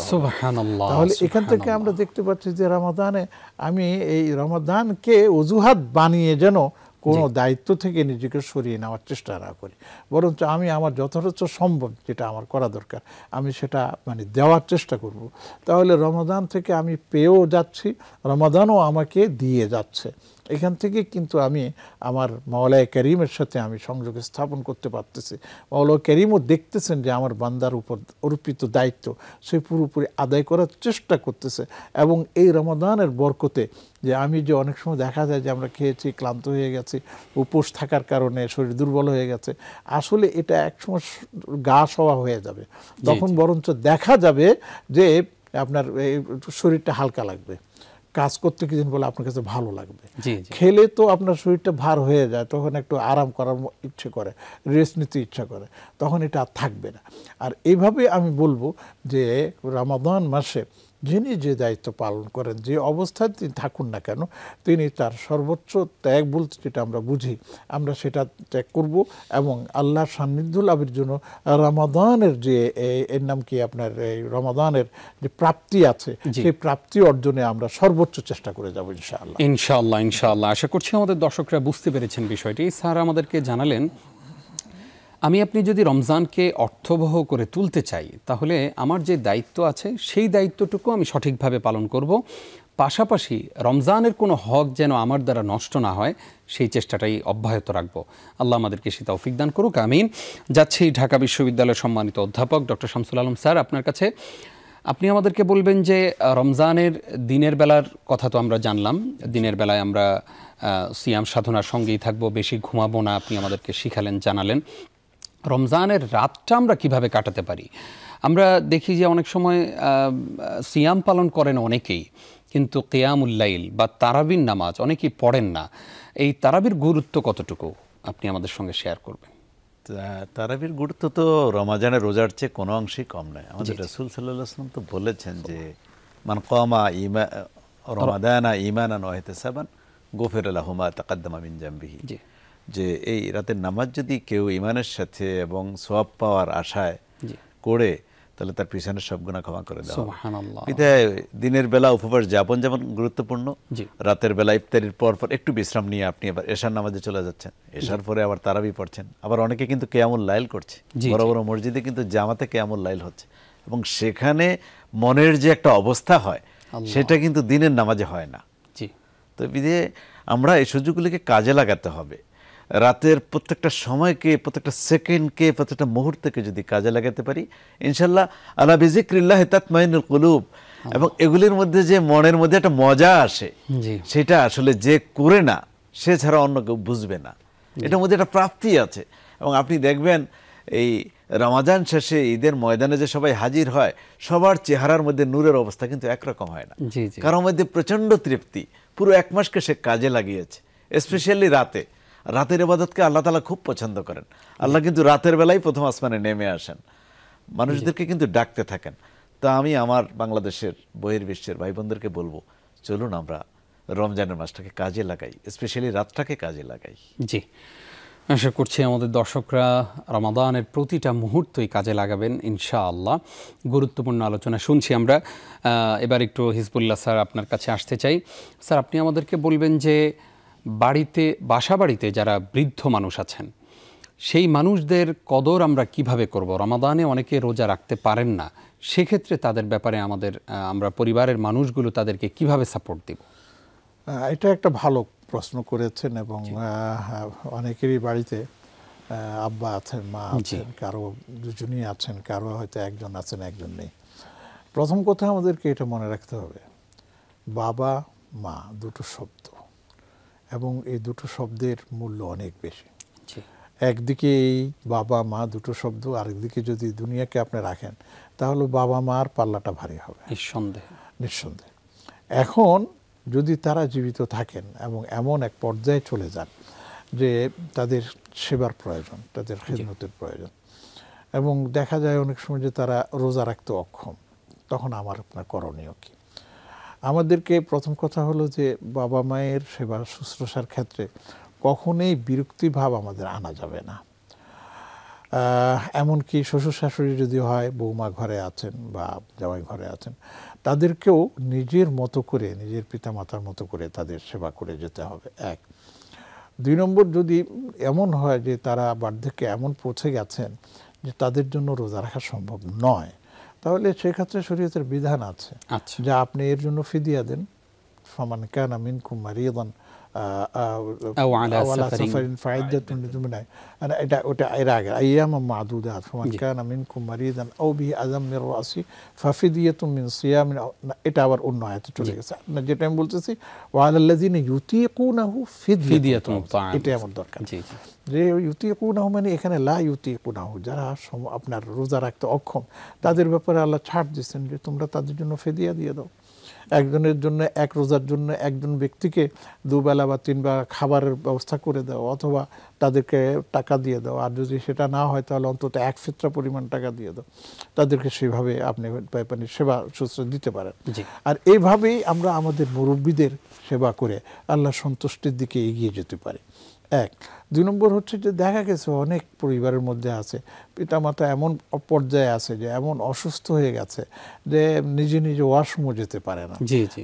তাহলে এখান থেকে আমরা দেখতে পাচ্ছি যে রমাদানে আমি এই রমাদানকে অজুহাত বানিয়ে যেন কোনো দায়িত্ব থেকে নিজেকে সরিয়ে নেওয়ার চেষ্টা না করি বরঞ্চ আমি আমার যথাযথ সম্ভব যেটা আমার করা দরকার আমি সেটা মানে দেওয়ার চেষ্টা করব। তাহলে রমাদান থেকে আমি পেয়েও যাচ্ছি রমাদানও আমাকে দিয়ে যাচ্ছে এখান থেকে কিন্তু আমি আমার মাওলায় করিমের সাথে আমি সংযোগ স্থাপন করতে পারতেছি মাওলায় করিমও দেখতেছেন যে আমার বান্দার উপর অর্পিত দায়িত্ব সে পুরোপুরি আদায় করার চেষ্টা করতেছে এবং এই রমাদানের বরকতে যে আমি যে অনেক সময় দেখা যায় যে আমরা খেয়েছি ক্লান্ত হয়ে গেছি উপোস থাকার কারণে শরীর দুর্বল হয়ে গেছে আসলে এটা একসময় গা সওয়া হয়ে যাবে তখন বরঞ্চ দেখা যাবে যে আপনার শরীরটা হালকা লাগবে কাজ করতে কিছুদিন বলে আপনার কাছে ভালো লাগবে খেলে তো আপনার শরীরটা ভার হয়ে যায় তখন একটু আরাম করার ইচ্ছে করে রেস্ট নিতে ইচ্ছা করে তখন এটা আর থাকবে না আর এইভাবে আমি বলবো যে রামাদান মাসে যিনি যে দায়িত্ব পালন করেন যে অবস্থায় তিনি থাকুন না কেন তিনি তার সর্বোচ্চ ত্যাগ বলতে যেটা আমরা বুঝি আমরা সেটা ত্যাগ করব এবং আল্লাহর সান্নিধ্য লাভের জন্য রমাদানের যে এর নাম কি আপনার এই রমাদানের যে প্রাপ্তি আছে সেই প্রাপ্তি অর্জনে আমরা সর্বোচ্চ চেষ্টা করে যাব ইনশাআল্লাহ ইনশাআল্লাহ ইনশাআল্লাহ আশা করছি আমাদের দর্শকরা বুঝতে পেরেছেন বিষয়টি স্যার আমাদেরকে জানালেন আমি আপনি যদি রমজানকে অর্থবহ করে তুলতে চাই তাহলে আমার যে দায়িত্ব আছে সেই দায়িত্বটুকু আমি সঠিকভাবে পালন করব পাশাপাশি রমজানের কোনো হক যেন আমার দ্বারা নষ্ট না হয় সেই চেষ্টাটাই অব্যাহত রাখব আল্লাহ আমাদেরকে সে তাও দান করুক আমিন যাচ্ছি ঢাকা বিশ্ববিদ্যালয়ের সম্মানিত অধ্যাপক ডক্টর শামসুল আলম স্যার আপনার কাছে আপনি আমাদেরকে বলবেন যে রমজানের দিনের বেলার কথা তো আমরা জানলাম দিনের বেলায় আমরা সিয়াম সাধনার সঙ্গেই থাকবো বেশি ঘুমাবো না আপনি আমাদেরকে শিখালেন জানালেন রমজানের রাতটা আমরা কিভাবে কাটাতে পারি আমরা দেখি যে অনেক সময় সিয়াম পালন করেন অনেকেই কিন্তু কেয়ামুল্লাইল বা তারাবির নামাজ অনেকেই পড়েন না এই তারাবির গুরুত্ব কতটুকু আপনি আমাদের সঙ্গে শেয়ার করবেন তারাবির গুরুত্ব তো রমাজানের রোজার চেয়ে কোনো অংশেই কম নয় আমাদের রসুল সাল্লাম তো বলেছেন যে মান কমা ইমা রমাদানা ইমানা নহেতে সাবান গোফের আলহমা তাকাদ্দামা মিনজাম্বিহি যে এই রাতের নামাজ যদি কেউ ইমানের সাথে এবং সোয়াব পাওয়ার আশায় করে তাহলে তার পিছনের সব গুণা ক্ষমা করে দেওয়া দিনের বেলা উপবাস যাপন যেমন গুরুত্বপূর্ণ রাতের বেলা ইফতারির পর পর একটু বিশ্রাম নিয়ে আপনি আবার এশার নামাজে চলে যাচ্ছেন এশার পরে আবার তারাবি পড়ছেন আবার অনেকে কিন্তু কেয়ামুল লাইল করছে বড় বড় মসজিদে কিন্তু জামাতে কেয়ামুল লাইল হচ্ছে এবং সেখানে মনের যে একটা অবস্থা হয় সেটা কিন্তু দিনের নামাজে হয় না তো বিধে আমরা এই সুযোগগুলিকে কাজে লাগাতে হবে রাতের প্রত্যেকটা সময়কে প্রত্যেকটা সেকেন্ডকে প্রত্যেকটা মুহূর্তকে যদি কাজে লাগাতে পারি ইনশাল্লাহ আল্লাহ বিজিক্রিল্লাহ তাতমাইনুল কুলুব এবং এগুলির মধ্যে যে মনের মধ্যে একটা মজা আসে সেটা আসলে যে করে না সে ছাড়া অন্য কেউ বুঝবে না এটার মধ্যে একটা প্রাপ্তি আছে এবং আপনি দেখবেন এই রমাজান শেষে ঈদের ময়দানে যে সবাই হাজির হয় সবার চেহারার মধ্যে নূরের অবস্থা কিন্তু একরকম হয় না কারোর মধ্যে প্রচণ্ড তৃপ্তি পুরো এক মাসকে সে কাজে লাগিয়েছে স্পেশালি রাতে রাতের এবাদতকে আল্লাহ তালা খুব পছন্দ করেন আল্লাহ কিন্তু রাতের বেলায় প্রথম আসমানে নেমে আসেন মানুষদেরকে কিন্তু ডাকতে থাকেন তা আমি আমার বাংলাদেশের বহির বিশ্বের ভাই বোনদেরকে বলবো চলুন আমরা রমজানের মাসটাকে কাজে লাগাই স্পেশালি রাতটাকে কাজে লাগাই জি আশা করছি আমাদের দর্শকরা রমাদানের প্রতিটা মুহূর্তই কাজে লাগাবেন ইনশাআল্লাহ গুরুত্বপূর্ণ আলোচনা শুনছি আমরা এবার একটু হিজবুল্লাহ স্যার আপনার কাছে আসতে চাই স্যার আপনি আমাদেরকে বলবেন যে বাড়িতে বাসা বাড়িতে যারা বৃদ্ধ মানুষ আছেন সেই মানুষদের কদর আমরা কিভাবে করব রমাদানে অনেকে রোজা রাখতে পারেন না সেক্ষেত্রে তাদের ব্যাপারে আমাদের আমরা পরিবারের মানুষগুলো তাদেরকে কিভাবে সাপোর্ট দিব এটা একটা ভালো প্রশ্ন করেছেন এবং অনেকেরই বাড়িতে আব্বা আছেন মা আছেন কারো দুজনই আছেন কারো হয়তো একজন আছেন একজন নেই প্রথম কথা আমাদেরকে এটা মনে রাখতে হবে বাবা মা দুটো শব্দ এবং এই দুটো শব্দের মূল্য অনেক বেশি একদিকে এই বাবা মা দুটো শব্দ আরেকদিকে যদি দুনিয়াকে আপনি রাখেন তাহলে বাবা মার পাল্লাটা ভারী হবে নিঃসন্দেহে নিঃসন্দেহ এখন যদি তারা জীবিত থাকেন এবং এমন এক পর্যায়ে চলে যান যে তাদের সেবার প্রয়োজন তাদের খেদমতের প্রয়োজন এবং দেখা যায় অনেক সময় যে তারা রোজা রাখতে অক্ষম তখন আমার আপনার করণীয় কী আমাদেরকে প্রথম কথা হলো যে বাবা মায়ের সেবা শুশ্রূষার ক্ষেত্রে কখনোই বিরক্তিভাব আমাদের আনা যাবে না এমনকি শ্বশুর শাশুড়ি যদি হয় বৌমা ঘরে আছেন বা জামাই ঘরে আছেন তাদেরকেও নিজের মতো করে নিজের পিতা মাতার মতো করে তাদের সেবা করে যেতে হবে এক দুই নম্বর যদি এমন হয় যে তারা বার্ধক্যে এমন পৌঁছে গেছেন যে তাদের জন্য রোজা রাখা সম্ভব নয় তাহলে সেক্ষেত্রে শরীয়তের বিধান আছে আচ্ছা। যে আপনি এর জন্য ফিদিয়া দেন ফমান কানা মিনকুম মারিয়াদান أو على أو على سفر فعدة من أنا أراجع أياما معدودات فمن yeah. كان منكم مريضا أو به أذى من رأسه ففدية من صيام এটা আবার অন্য আয়াতে চলে গেছে আপনার যেটা আমি বলতেছি ওয়ালাল্লাযিনা ইউতিকুনাহু ফিদিয়াতুন এটা আমার দরকার যে ইউতিকুনাহু মানে এখানে লা ইউতিকুনাহু যারা আপনার রোজা রাখতে অক্ষম তাদের ব্যাপারে আল্লাহ ছাড় দিয়েছেন যে তোমরা তাদের জন্য ফেদিয়া দিয়ে দাও একজনের জন্য এক রোজার জন্য একজন ব্যক্তিকে দুবেলা বা তিনবেলা খাবারের ব্যবস্থা করে দেওয়া অথবা তাদেরকে টাকা দিয়ে দাও আর যদি সেটা না হয় তাহলে অন্তত এক ফিত্রা পরিমাণ টাকা দিয়ে দাও তাদেরকে সেভাবে আপনি পাইপানি সেবা শুশ্রূষা দিতে পারেন আর এইভাবেই আমরা আমাদের মুরব্বীদের সেবা করে আল্লাহ সন্তুষ্টির দিকে এগিয়ে যেতে পারি এক দুই নম্বর হচ্ছে যে দেখা গেছে অনেক পরিবারের মধ্যে আছে পিতামাতা এমন পর্যায়ে আছে যে এমন অসুস্থ হয়ে গেছে যে নিজে নিজে ওয়াশরুমও যেতে পারে না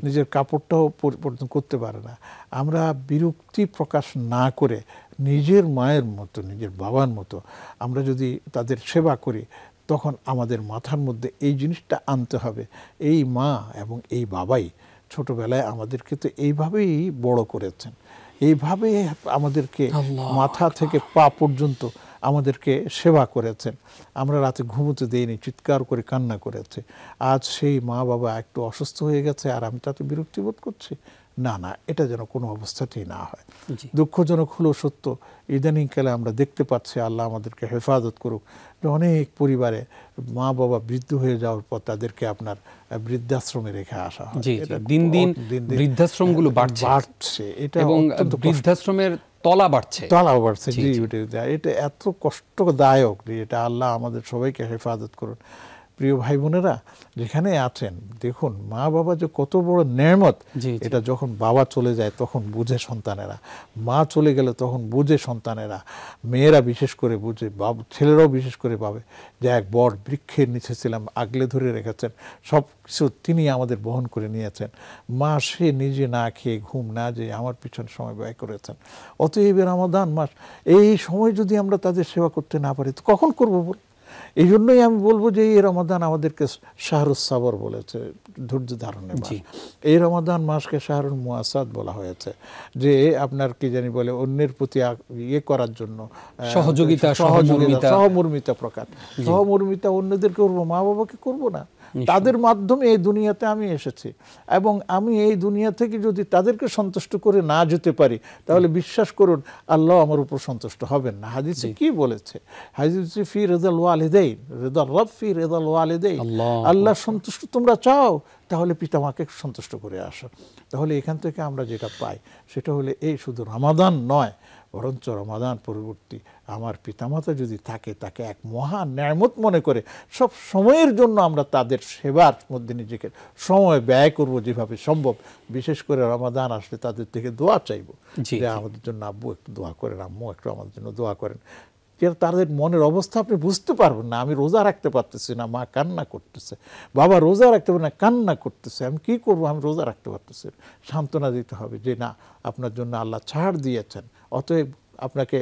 নিজের কাপড়টাও পরিবর্তন করতে পারে না আমরা বিরক্তি প্রকাশ না করে নিজের মায়ের মতো নিজের বাবার মতো আমরা যদি তাদের সেবা করি তখন আমাদের মাথার মধ্যে এই জিনিসটা আনতে হবে এই মা এবং এই বাবাই ছোটবেলায় আমাদেরকে তো এইভাবেই বড় করেছেন এইভাবে আমাদেরকে মাথা থেকে পা পর্যন্ত আমাদেরকে সেবা করেছেন আমরা রাতে ঘুমোতে দেইনি চিৎকার করে কান্না করেছে আজ সেই মা বাবা একটু অসুস্থ হয়ে গেছে আর আমি তাতে বিরক্তি বোধ করছি না না এটা যেন কোনো অবস্থাতেই না হয় দুঃখজনক হলো সত্য ইদানিংকালে আমরা দেখতে পাচ্ছি আল্লাহ আমাদেরকে হেফাজত করুক অনেক পরিবারে মা বাবা বৃদ্ধ হয়ে যাওয়ার পর তাদেরকে আপনার বৃদ্ধাশ্রমে রেখে আসা দিন দিন বৃদ্ধাশ্রমগুলো বাড়ছে এটা এবং বৃদ্ধাশ্রমের তলা বাড়ছে তলা বাড়ছে জি এটা এত কষ্টদায়ক যে এটা আল্লাহ আমাদের সবাইকে হেফাজত করুন প্রিয় ভাই বোনেরা যেখানে আছেন দেখুন মা বাবা যে কত বড় নেমত এটা যখন বাবা চলে যায় তখন বুঝে সন্তানেরা মা চলে গেলে তখন বুঝে সন্তানেরা মেয়েরা বিশেষ করে বুঝে বাব ছেলেরাও বিশেষ করে পাবে যে এক বর বৃক্ষের নিচে ছিলাম আগলে ধরে রেখেছেন সব কিছু তিনি আমাদের বহন করে নিয়েছেন মা সে নিজে না খেয়ে ঘুম না যে আমার পিছনে সময় ব্যয় করেছেন অতএব রামাদান মাস এই সময় যদি আমরা তাদের সেবা করতে না পারি তো কখন করবো বল এই জন্যই আমি বলবো যে এই রমাদান আমাদেরকে সাবর বলেছে ধৈর্য ধারণের মাস এই রমাদান মাসকে শাহরুল মুয়াসাদ বলা হয়েছে যে আপনার কি জানি বলে অন্যের প্রতি ইয়ে করার জন্য সহযোগিতা সহযোগিতা সহমর্মিতা প্রকার সহমর্মিতা অন্যদেরকে করবো মা বাবাকে করবো না তাদের মাধ্যমে এই দুনিয়াতে আমি এসেছি এবং আমি এই দুনিয়া থেকে যদি তাদেরকে সন্তুষ্ট করে না যেতে পারি তাহলে বিশ্বাস করুন আল্লাহ আমার উপর সন্তুষ্ট হবেন না হাজি কি বলেছে আল্লাহ সন্তুষ্ট তোমরা চাও তাহলে পিতামাকে সন্তুষ্ট করে আসো তাহলে এখান থেকে আমরা যেটা পাই সেটা হলে এই শুধু রামাদান নয় বরঞ্চ রমাদান পরবর্তী আমার পিতামাতা যদি থাকে তাকে এক মহা ন্যায়মত মনে করে সব সময়ের জন্য আমরা তাদের সেবার মধ্যে নিজেকে সময় ব্যয় করব যেভাবে সম্ভব বিশেষ করে রমাদান আসলে তাদের থেকে দোয়া চাইব যে আমাদের জন্য আব্বু একটু দোয়া করেন আম্মু একটু আমাদের জন্য দোয়া করেন তাদের মনের অবস্থা আপনি বুঝতে পারবেন না আমি রোজা রাখতে পারতেছি না মা কান্না করতেছে বাবা রোজা রাখতে পারে না কান্না করতেছে আমি কী করবো আমি রোজা রাখতে পারতেছি সান্ত্বনা দিতে হবে যে না আপনার জন্য আল্লাহ ছাড় দিয়েছেন অতএব আপনাকে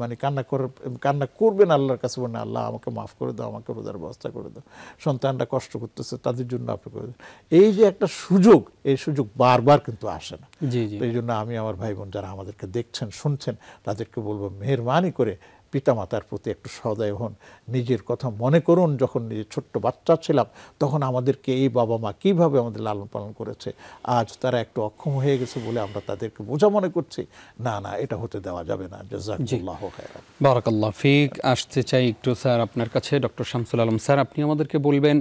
মানে কান্না কর কান্না করবেন আল্লাহর কাছে বলেন আল্লাহ আমাকে মাফ করে দাও আমাকে রোজার ব্যবস্থা করে দাও সন্তানরা কষ্ট করতেছে তাদের জন্য আপনি করে দেন এই যে একটা সুযোগ এই সুযোগ বারবার কিন্তু আসে না এই জন্য আমি আমার ভাই বোন যারা আমাদেরকে দেখছেন শুনছেন তাদেরকে বলবো মেহরবানি করে পিতামাতার প্রতি একটু সদয় হন নিজের কথা মনে করুন যখন নিজের ছোট্ট বাচ্চা ছিলাম তখন আমাদেরকে এই বাবা মা কীভাবে আমাদের লালন পালন করেছে আজ তারা একটু অক্ষম হয়ে গেছে বলে আমরা তাদেরকে বোঝা মনে করছি না না এটা হতে দেওয়া যাবে না জাজাকুল্লাহ বারাকাল্লাহ ফিক আসতে চাই একটু স্যার আপনার কাছে ডক্টর শামসুল আলম স্যার আপনি আমাদেরকে বলবেন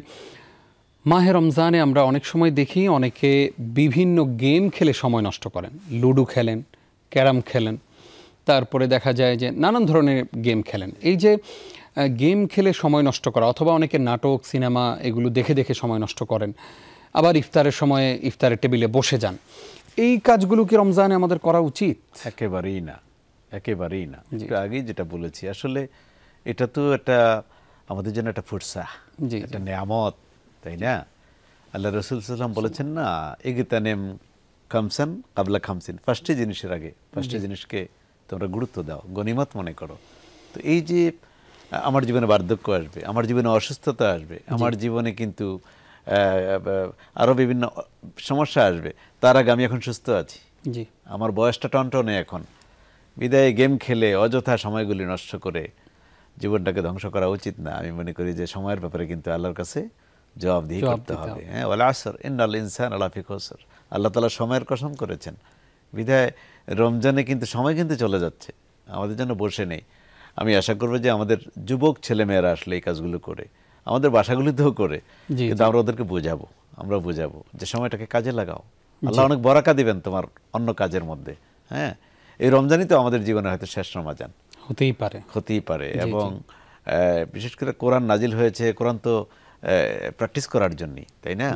মাহে রমজানে আমরা অনেক সময় দেখি অনেকে বিভিন্ন গেম খেলে সময় নষ্ট করেন লুডো খেলেন ক্যারাম খেলেন তারপরে দেখা যায় যে নানান ধরনের গেম খেলেন এই যে গেম খেলে সময় নষ্ট করা অথবা অনেকে নাটক সিনেমা এগুলো দেখে দেখে সময় নষ্ট করেন আবার ইফতারের সময়ে ইফতারের টেবিলে বসে যান এই কাজগুলো কি রমজানে আমাদের করা উচিত একেবারেই না একেবারেই না আগেই যেটা বলেছি আসলে এটা তো একটা আমাদের জন্য একটা ফুরসা একটা নিয়ামত তাই না আল্লাহ রসুল সাল্লাম বলেছেন না নেম খামসান কাবলা খামসিন ফার্স্টে জিনিসের আগে ফার্স্টে জিনিসকে তোমরা গুরুত্ব দাও গণিমত মনে করো তো এই যে আমার জীবনে বার্ধক্য আসবে আমার জীবনে অসুস্থতা আসবে আমার জীবনে কিন্তু আরও বিভিন্ন সমস্যা আসবে তার আগে আমি এখন সুস্থ আছি জি আমার বয়সটা টনটনে এখন বিদায় গেম খেলে অযথা সময়গুলি নষ্ট করে জীবনটাকে ধ্বংস করা উচিত না আমি মনে করি যে সময়ের ব্যাপারে কিন্তু আল্লাহর কাছে জবাব দিয়ে করতে হবে হ্যাঁ ওলা আসর ইন্ডাল ইনসান আল্লাহ ফিকসর আল্লাহ তালা সময়ের কসম করেছেন বিদায় রমজানে কিন্তু সময় কিন্তু চলে যাচ্ছে আমাদের জন্য বসে নেই আমি আশা করবো যে আমাদের যুবক ছেলেমেয়েরা আসলে এই কাজগুলো করে আমাদের বাসাগুলিতেও করে কিন্তু আমরা ওদেরকে বোঝাবো আমরা বোঝাবো যে সময়টাকে কাজে লাগাও আল্লাহ অনেক বরাকা দিবেন তোমার অন্য কাজের মধ্যে হ্যাঁ এই রমজানই তো আমাদের জীবনে হয়তো শেষ রমাজান হতেই পারে হতেই পারে এবং বিশেষ করে কোরআন নাজিল হয়েছে কোরআন তো প্র্যাকটিস করার জন্যই তাই না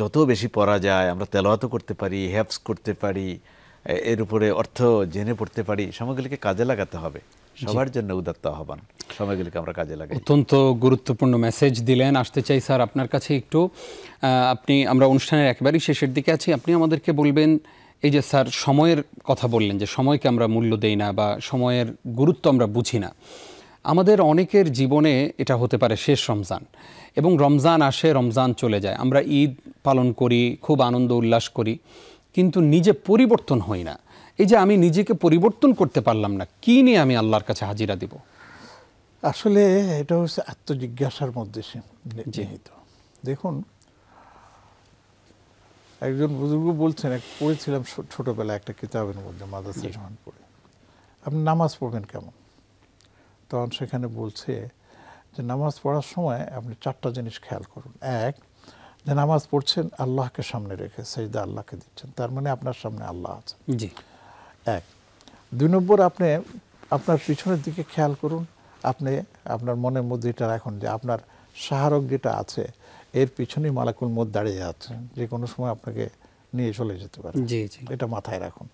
যত বেশি পড়া যায় আমরা তেলাওয়াতও করতে পারি হ্যাপস করতে পারি এর উপরে অর্থ জেনে পড়তে পারি সময়গুলিকে কাজে লাগাতে হবে সবার জন্য উদাত্ত আহ্বান সময়গুলিকে আমরা কাজে লাগাই অত্যন্ত গুরুত্বপূর্ণ মেসেজ দিলেন আসতে চাই স্যার আপনার কাছে একটু আপনি আমরা অনুষ্ঠানের একেবারেই শেষের দিকে আছি আপনি আমাদেরকে বলবেন এই যে স্যার সময়ের কথা বললেন যে সময়কে আমরা মূল্য দেই না বা সময়ের গুরুত্ব আমরা বুঝি না আমাদের অনেকের জীবনে এটা হতে পারে শেষ রমজান এবং রমজান আসে রমজান চলে যায় আমরা ঈদ পালন করি খুব আনন্দ উল্লাস করি কিন্তু নিজে পরিবর্তন হই না এই যে আমি নিজেকে পরিবর্তন করতে পারলাম না কি নিয়ে আমি আল্লাহর কাছে হাজিরা দিব আসলে এটা হচ্ছে আত্মজিজ্ঞাসার মধ্যে যেহেতু দেখুন একজন বুজুর্গ বলছেন এক পড়েছিলাম ছোটোবেলায় একটা কিতাবের মধ্যে মাদাসে জমান পড়ে আপনি নামাজ পড়বেন কেমন তখন সেখানে বলছে যে নামাজ পড়ার সময় আপনি চারটা জিনিস খেয়াল করুন এক যে নামাজ পড়ছেন আল্লাহকে সামনে রেখে সেইদা আল্লাহকে দিচ্ছেন তার মানে আপনার সামনে আল্লাহ আছে জি এক দুই নম্বর আপনি আপনার পিছনের দিকে খেয়াল করুন আপনি আপনার মনের মধ্যে এটা রাখুন যে আপনার সাহারক যেটা আছে এর পিছনেই মালাকুল মোদ দাঁড়িয়ে আছে যে কোনো সময় আপনাকে নিয়ে চলে যেতে পারে জি জি এটা মাথায় রাখুন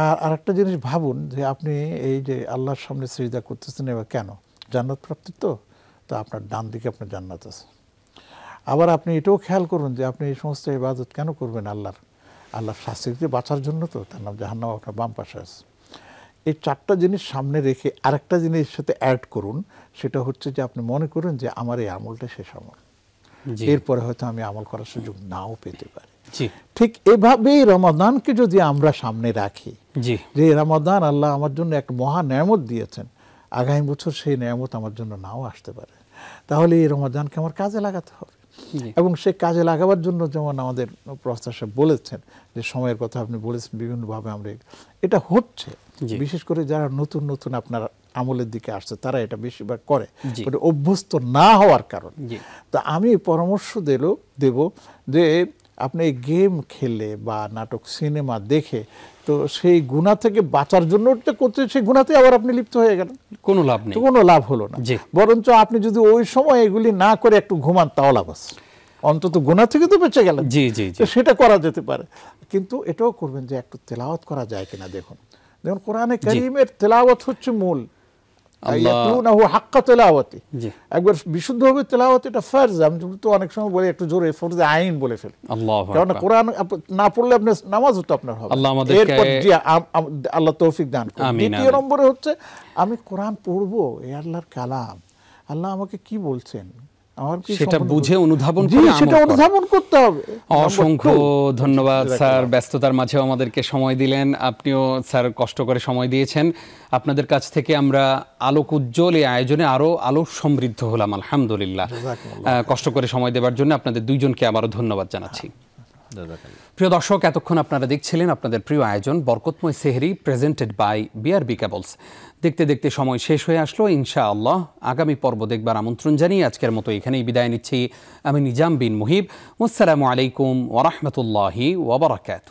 আর আরেকটা জিনিস ভাবুন যে আপনি এই যে আল্লাহর সামনে সিজদা করতেছেন এবার কেন জান্নাত প্রাপ্তি তো তো আপনার ডান দিকে আপনার জান্নাত আছে আবার আপনি এটাও খেয়াল করুন যে আপনি এই সমস্ত ইবাদত কেন করবেন আল্লাহর আল্লাহর শাস্তিতে বাঁচার জন্য তো তার নাম জাহান্নাম আপনার বাম পাশে আছে এই চারটা জিনিস সামনে রেখে আরেকটা জিনিস সাথে অ্যাড করুন সেটা হচ্ছে যে আপনি মনে করুন যে আমার এই আমলটা শেষ আমল এরপরে হয়তো আমি আমল করার সুযোগ নাও পেতে পারি ঠিক এভাবেই রমাদানকে যদি আমরা সামনে রাখি যে রমাদান আল্লাহ আমার জন্য এক মহা ন্যামত দিয়েছেন আগামী বছর সেই ন্যামত আমার জন্য নাও আসতে পারে তাহলে এই রমাদানকে আমার কাজে লাগাতে হবে এবং সে কাজে লাগাবার জন্য যেমন আমাদের প্রস্তাব সাহেব বলেছেন যে সময়ের কথা আপনি বলেছেন বিভিন্নভাবে আমরা এটা হচ্ছে বিশেষ করে যারা নতুন নতুন আপনার আমলের দিকে আসছে তারা এটা বেশিরভাগ করে মানে অভ্যস্ত না হওয়ার কারণ তা আমি পরামর্শ দিল দেব যে আপনি গেম খেলে বা নাটক সিনেমা দেখে তো সেই গুণা থেকে বাঁচার জন্য করতে সেই গুণাতে আবার আপনি লিপ্ত হয়ে গেলেন কোনো লাভ নেই কোনো লাভ হলো না বরঞ্চ আপনি যদি ওই সময় এগুলি না করে একটু ঘুমান তাও লাভ আছে অন্তত গোনা থেকে তো বেঁচে গেলেন জি জি সেটা করা যেতে পারে কিন্তু এটাও করবেন যে একটু তেলাওয়াত করা যায় কিনা দেখুন দেখুন কোরআনে করিমের তেলাওয়াত হচ্ছে মূল হাক্কা একবার বিশুদ্ধভাবে এটা আমি তো অনেক সময় বলি একটু জোরে ফরজ আইন বলে ফেলি কারণ কোরআন না পড়লে আপনার নামাজও তো আপনার হবে আল্লাহ আল্লাহ তৌফিক দান দ্বিতীয় নম্বরে হচ্ছে আমি কোরআন পড়বো এ আল্লাহর কালাম আল্লাহ আমাকে কি বলছেন সেটা বুঝে অনুধাবন করে সেটা অনুধাবন করতে হবে অসংখ্য ধন্যবাদ স্যার ব্যস্ততার মাঝেও আমাদেরকে সময় দিলেন আপনিও স্যার কষ্ট করে সময় দিয়েছেন আপনাদের কাছ থেকে আমরা আলোক উজ্জ্বল এই আয়োজনে আরও আলো সমৃদ্ধ হলাম আলহামদুলিল্লাহ কষ্ট করে সময় দেবার জন্য আপনাদের দুইজনকে আবারও ধন্যবাদ জানাচ্ছি হ্যাঁ, প্রিয় দর্শক এতক্ষণ আপনারা দেখছিলেন আপনাদের প্রিয় আয়োজন বরকতময় সেহরি প্রেজেন্টেড বাই বিআরবি কেবলস দেখতে দেখতে সময় শেষ হয়ে আসলো ইনশাআল্লাহ আগামী পর্ব দেখবার আমন্ত্রণ জানিয়ে আজকের মতো এখানেই বিদায় নিচ্ছি আমি নিজাম বিন মুহিব আসসালামু আলাইকুম ওরহমতুল্লাহি ওবরাকাত